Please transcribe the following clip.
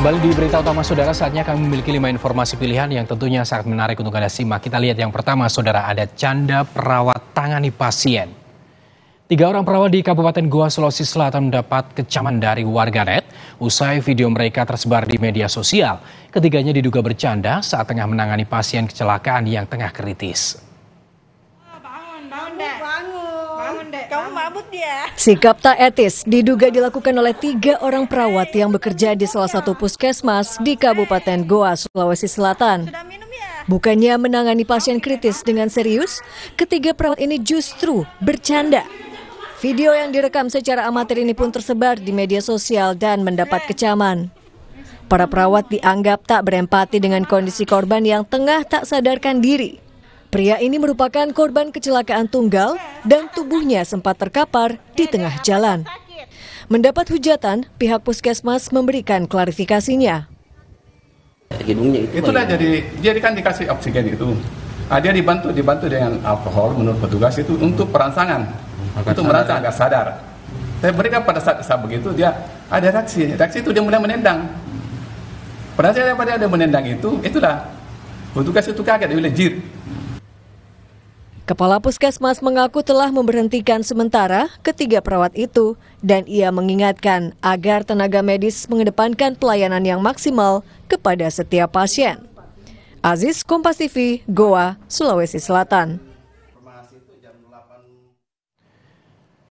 Kembali di berita utama saudara, saatnya kami memiliki lima informasi pilihan yang tentunya sangat menarik untuk Anda simak. Kita lihat yang pertama, saudara, ada canda perawat tangani pasien. Tiga orang perawat di Kabupaten Goa, Sulawesi Selatan mendapat kecaman dari warganet usai video mereka tersebar di media sosial. Ketiganya diduga bercanda saat tengah menangani pasien kecelakaan yang tengah kritis. Sikap tak etis diduga dilakukan oleh tiga orang perawat yang bekerja di salah satu puskesmas di Kabupaten Goa, Sulawesi Selatan. Ya? Bukannya menangani pasien kritis dengan serius, ketiga perawat ini justru bercanda. Video yang direkam secara amatir ini pun tersebar di media sosial dan mendapat kecaman. Para perawat dianggap tak berempati dengan kondisi korban yang tengah tak sadarkan diri. Pria ini merupakan korban kecelakaan tunggal dan tubuhnya sempat terkapar di tengah jalan. Mendapat hujatan, pihak puskesmas memberikan klarifikasinya. Hidungnya itu Itulah jadi, jadi kan dikasih oksigen itu. Nah, dia dibantu dibantu dengan alkohol menurut petugas itu untuk perangsangan. Agak untuk merasa agak sadar. Tapi mereka pada saat, saat begitu dia ada reaksi. Reaksi itu dia mulai menendang. Pada saat dia ada menendang itu, itulah petugas itu kaget, dia bilang jir. Kepala Puskesmas mengaku telah memberhentikan sementara ketiga perawat itu dan ia mengingatkan agar tenaga medis mengedepankan pelayanan yang maksimal kepada setiap pasien. Aziz Kompas TV, Goa, Sulawesi Selatan.